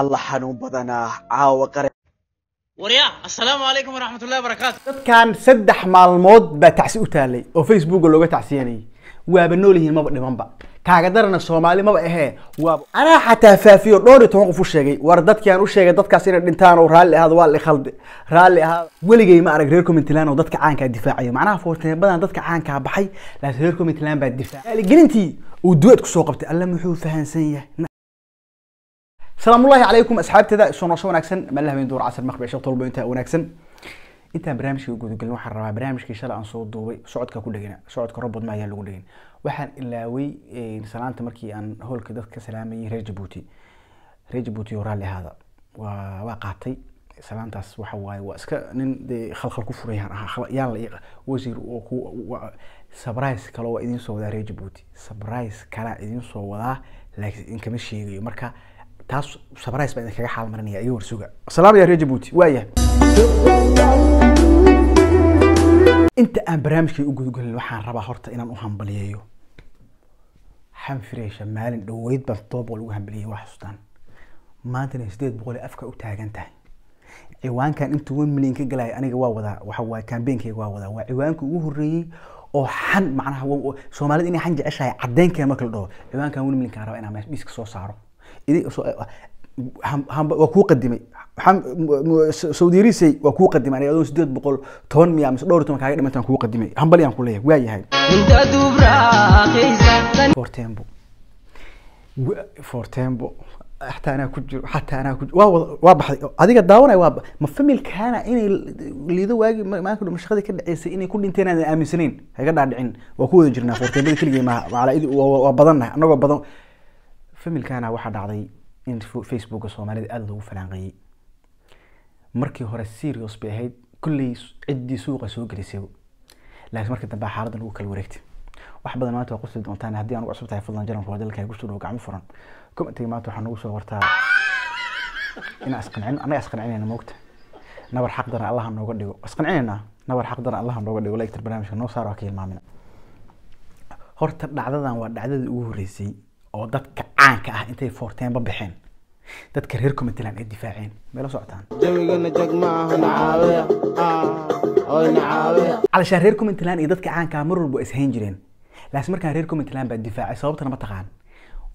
alla xanuun badanaa caawa qare waryaa assalaamu calaykum waraxmatullahi barakaatu dadkan saddex maalmood baa tacsi u taalay oo facebooka looga tacsiyanayay waaba nool maba dhimanba kaaga darana soomaali maba ahee waaba anaa xataa faafiyo dhowr iyo toban qof u sheegay war dadkii aan u sheegay dadkaas inay dhintaan oo raalli ahaada waa la raalli ahaada weligay ma arag reer commentland oo dadka caankaa ah difaacayo macnaha foorteebadan dadka caankaa ah baxay laakiin reer commentland baa difaaca gelintii uu duweed ku soo qabtay alle muxuu fahansan yahay السلام الله عليكم أصحابتي شنوشة وناكسن مالها من دور عسل مخبئ شيخ طلبة انت وناكسن intaan barnaamijkii guda waxaan rabaa barnaamijkii shalay aan soo duubay socodka ku dhegana socodka robot ma ayaa lagu dhegin waxaan ilaaway salaanta markii aan hoolka dadka salaamayay reer jabuuti reer jabuuti oo raalli ahaada waa waa qaatay salaantaas waxa waaye waa iska nin dee khalkhal ku furay yaan ahaa yaan la iiqa wasiir oo ku sabrise kale waa idiin soo wadaa reer jabuuti sabrise kalaa idiin soo wadaa laakiin idinkama sheegayo marka taas sabrais baa idinkaga xaal marinaya iyo warsuga salaam ya reer jabuuti waa yahay inta aan barnaamijkay u gudgalin waxaan rabaa horta inaan u hambaliyeeyo xanfireysha maalin dhoweyd baan toddoba boqol ugu hambaliyey waa xasuustaan maantana siddeed boqol afka u taagan tahay ciwaankan intuu one milyan ka galaya aniga waa wadaa waxa kambeynkayga waa wadaa waa ciwaanka ugu horreeyey oo xan macnaha soomaalida inay xan jeceshahay caddeyn marka la dhaho ciwaankan one milyankaan raba inaan mees soo saaro waa kuu qadimay saudi arisey waa kuu qadimay aniga adoon sideed boqol toban miya mise dhowr toban kaaga dhimantaan kuu qadimay hambali aan ku leeyahay waa yahay fortembo fortembo xataa anaa ku jiro xataa anaa ku jiro waa wada waa baxday adiga daawanaya waa ma familkaana inay liido waagi maanka dhumo shaqadii ka dhaceysay inay ku dhinteen aanan aaminsanayn haga dhaadhicin waa ku wada jirnaa fortembada keligii maaha maalaidi waa badannahay annagoo badan familkana waxaa dhacday in facebooka soomaalida aada loogu fanaanqeeyey markii hore serious bay ahayd kulley ciddii suuqa soo gelisay laakiin markii dambe xaaladdan ugu kala wareegtay wax badan maanta waa qosli doontaan haddii aan ugu cusub fadlan jalan waa dalka dhow gacmo furan commentiga maanta waxaa nagu soo wartaa inaan isqancin annaga isqancinayna moogta nabar xaqdana allaha nooga dhigo isqancinayna nabar xaqdana allaha nooga dhigo laigtar barnaamijka noo saar waa ka hilmaamina horta dhacdadan waa dhacdadii ugu horreysay oo dadka caanka ah intay foorteenba bixeen dadka reer commitland ay difaaceen meelo socotaan jawigana jag ma aha nacaaweya ah, reer commitland iyo dadka caanka ah mar walba ishayn jireen laakiin markaan reer commitland baa difaacay sababtana ma taqaan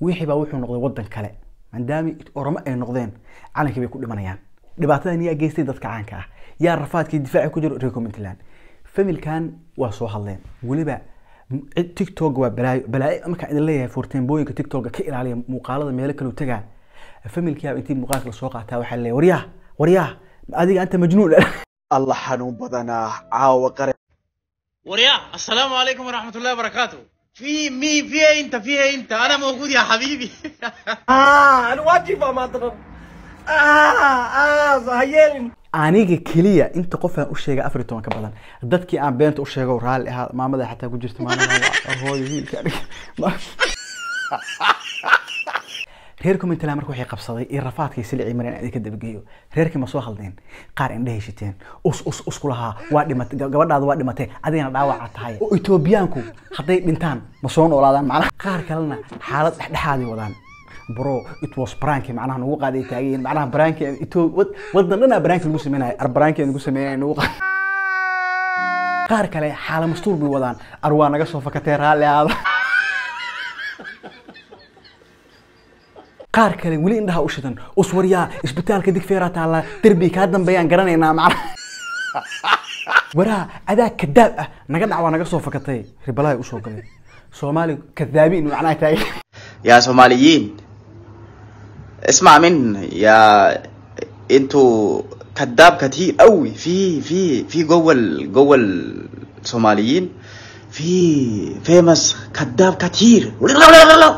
wixii baa wuxuu noqday waddan kale maadaama oramo ay noqdeen calankii bay ku dhimanayaan dhibaatadan yaa geystay dadka caanka ah yaa rafaadkii difaaci ku jiro reer commitland familkan waa soo hadleen weliba tictog waa balaayo balaayo markaa idin leeyahay foorteembooyinka tictoga ka ilaaliya muuqaalada meelo kale tagaa familkiyaa intii muuqaalka lasoo qaataa waxaa leeyahay waryaah waryaah adiga anta majnuun allah xanuun badanaa caawa qare waryaah assalaamu calaykum waraxmat ullahi wabarakaatu في مي في انت في انت انا موجود يا حبيبي اه انا واقف يا مضرب اه اه هيلن aniga keliya inta qof aan u sheegay afar toban ka badan dadkii aan beenta u sheego raalli ahaa maamada xataa ku jirta maalhooyo wiilkareer marka waxay qabsaday iyo rafaadkii silicii mareen aan idinka dabageeyo reerkii ma soo hadleen qaar indhahay shiteen us us usku lahaa waa dhimatay gabadhaada waa dhimatay adigana dhaawaca tahay oo etoobiyaanku hadday dhintaan ma soo noolaadaan macnaha qaar kalena xaalad dhexdhexaaday wadaan bro it was prank macnaha nagu qaaday taageen macnaha prank wadan dhana prank lagu sameynaya ar prank lagu sameynaya nagu qaar kale xaala mastuur bay wadaan ar waa naga soo fakatee raalli aada qaar kale weli indhaha u shidan uswaryaa isbitaalka digfeeraa taallaa derbi kaa dambeeyaan garanaynaa macnaha waraha adaa kadaab ah naga dhac waa naga soo fakatay ribalahay usoo galay soomaaligu kadaabiin macnaha taageen yaa soomaaliyiin اسمع من يا انتوا كذاب كتير قوي في في في جوه جوه الصوماليين في فيمس كذاب كتير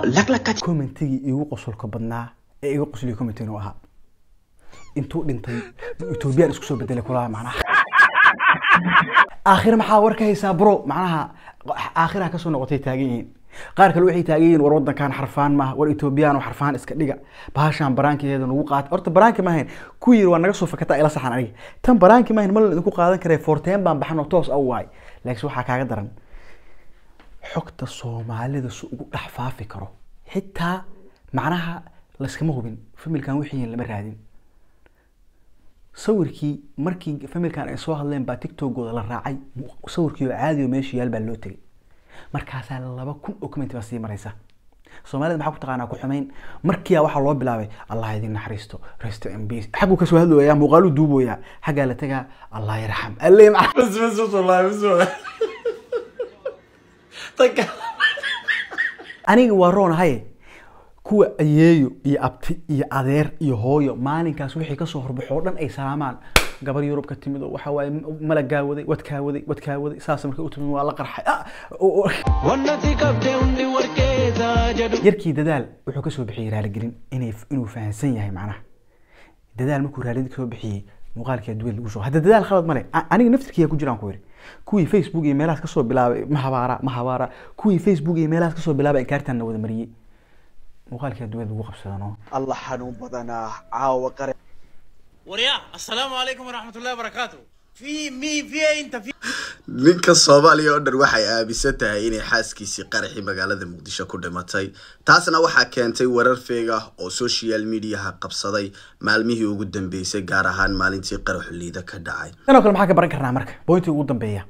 لك لك كتير كومنتي يو قصلك بدنا إيه، يو قصلي كومنتين وها انتو دنتي اثيوبيا اسكو سو بدل كلها معناها اخر محاور كيسا برو معناها اخرها كسو نقطه تاجين qaar kale waxay taageyiin war wadankan xarfaan maaha war etoobiyaan xarfaan iska dhiga bahashaan baraankeeda nagu qaata horta baraanki maahayn kuyiin waa naga soo fakata ila saxan aniga tan baraanki maahayn ma laidinku qaadan kare foorteen baan baxanoo toos au waay laakiin waxaa kaaga daran xogta soomaalida si ugu dhex faafi karo xitaa macnaha laskama hubin familkan wixiiin lama raadin sawirkii markii familkan ay soo hadleen baa tictokooda la raacay sawirkiioo caadiyo meesha yaal baa loo tegay markaasaa laba kun oo comment baa sii maraysa soomaalida maxaa ku taqaanaa ku xumayn markiyaa waxaa loo bilaabay allah idin naxariisto rest in peace xaggu kasoo hadlooyaa muuqaalu duuboyaa xaggaa la tagaa allah yarxam ah. aniga waa roon roonahay kuwa ayeeyo iyo abti iyo adeer iyo hooyo maalinkaas wixii kasoo horbaxo horbaxoo dhan ay salaamaan gabad yurubka timid oo waxa waaye malaggaa waday wadkaa waday wadkaa waday saas marka u timid waa la qarxay ah, yarkii dadaal wuxuu ka soo bixiyey raaligelin inuu fahamsan yahay macnaha dadaal markuu raalid ka soo bixiyey muuqaalkii adduunyada lagu soo hadda dadaal khalad male aniga naftirkiyaa ku jiraan ku yidhi kuwii facebook iyo meelahaas kasoo bilaabay ma habaara ma habaara kuwii facebook iyo meelahaas kasoo bilaabay inkaartaan na wada mariyey muuqaalkii adduunyada lagu qabsadano allah xanuun badanaa caawa qare waryaa assalaamu calaykum waraxmatullahi wabarakaatu v mi v inta ninka soomaaliya oo dhan waxay aaminsan tahay inay xaaskiisii qaraxii magaalada muqdisho ku dhimatay taasna waxaa keentay warar feeg ah oo social mediaha qabsaday maalmihii ugu dambeysay gaar ahaan maalintii qaraxu liida ka dhacay tan oo kale maxaan ka baran karnaa marka bointii ugu dambeeya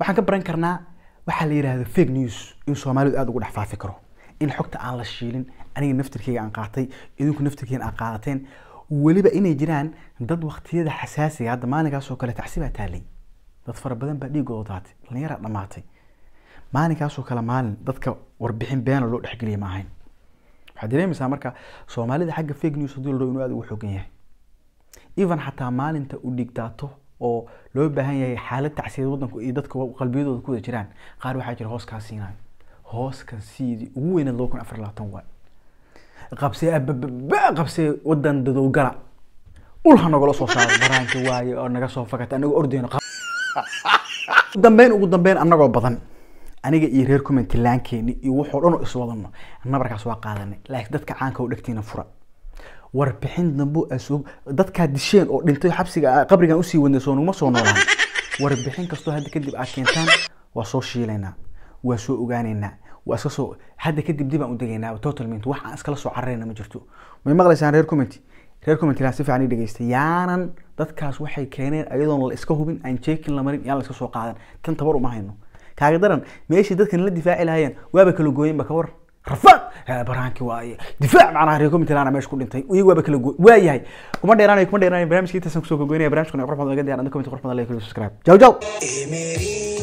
waxaan ka baran karnaa waxaa la yidhaahda fake news in soomaalidu aada ugu dhex faafi karo in xogta aan la shiilin aniga naftirkeyga aan qaatay idinku naftirkeena aad qaadateen weliba inay jiraan dad waktiyada xasaasiga hadda maalinkaasoo kale taxsi baa taalay dad fara badan baa dhiigooda daatay dhallinyaraa dhammaatay maalinkaasoo kale maalin dadka warbixin beena loo dhexgeliya ma ahayn waxaad dareemaysaa marka soomaalida xagga fake news hadii ladhao inuu aad ugu xoogan yahay even xataa maalinta u dhigdaato oo loo baahan yahay xaalad tacsiyad wadanku iyo dadka qalbiyadooda ku wada jiraan qaar waxaa jira hoos kaa siinayo hoos siidii ugu weyneed laba kun afar labaatan waay qabsee eh, abababa qabsee wadan dadowgala ul ha nagala soo saaro baraanki waaye oo naga soo fakata anagoo ordayno dambeyn ugu dambeyn anagoo badan aniga iyo reer kumentilaankeeni iyo wuxuu dhan oo iswadano nabarkaas waa qaadanay laakiin dadka caanka oo dhegtiina fura warbixin dambo asuub dadkaa disheen oo dhintay xabsiga ah, qabrigan usii wadnay soo naguma soo noolaan warbixin kastoo hadda kadib aad keentaan waa soo shiilaynaa waa soo ogaanaynaa waa iska soo hadda kadib dib u degaynaa total mint iskala soo cararayna ma jirto may maqlaysaan reer committee reer committee laa si fiican dhegeysta yaanan dadkaas waxay keeneen ayadoon la iska hubin aan jeekin la marin yaan la iska soo qaadan tan tabar uma hayno kaaga daran meeshii dadkan la difaaci lahayeen waaba kala gooyen ba ka waran rafaad baraanki waaye difaac macnaha reer committee laana meesha ku dhintay iyagu waaba kala gooy waa yahay kuma dheeraanayo kuma dheeraanayo barnaamijka intaasan kusoo kagoynaya barnaamijkuna qurxbadan laga diyaar anda committee qurxbadan laga subscribe jaw jaw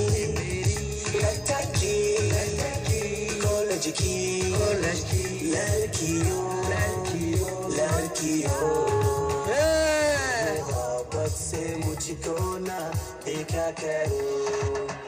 से मुझको ना देखा करो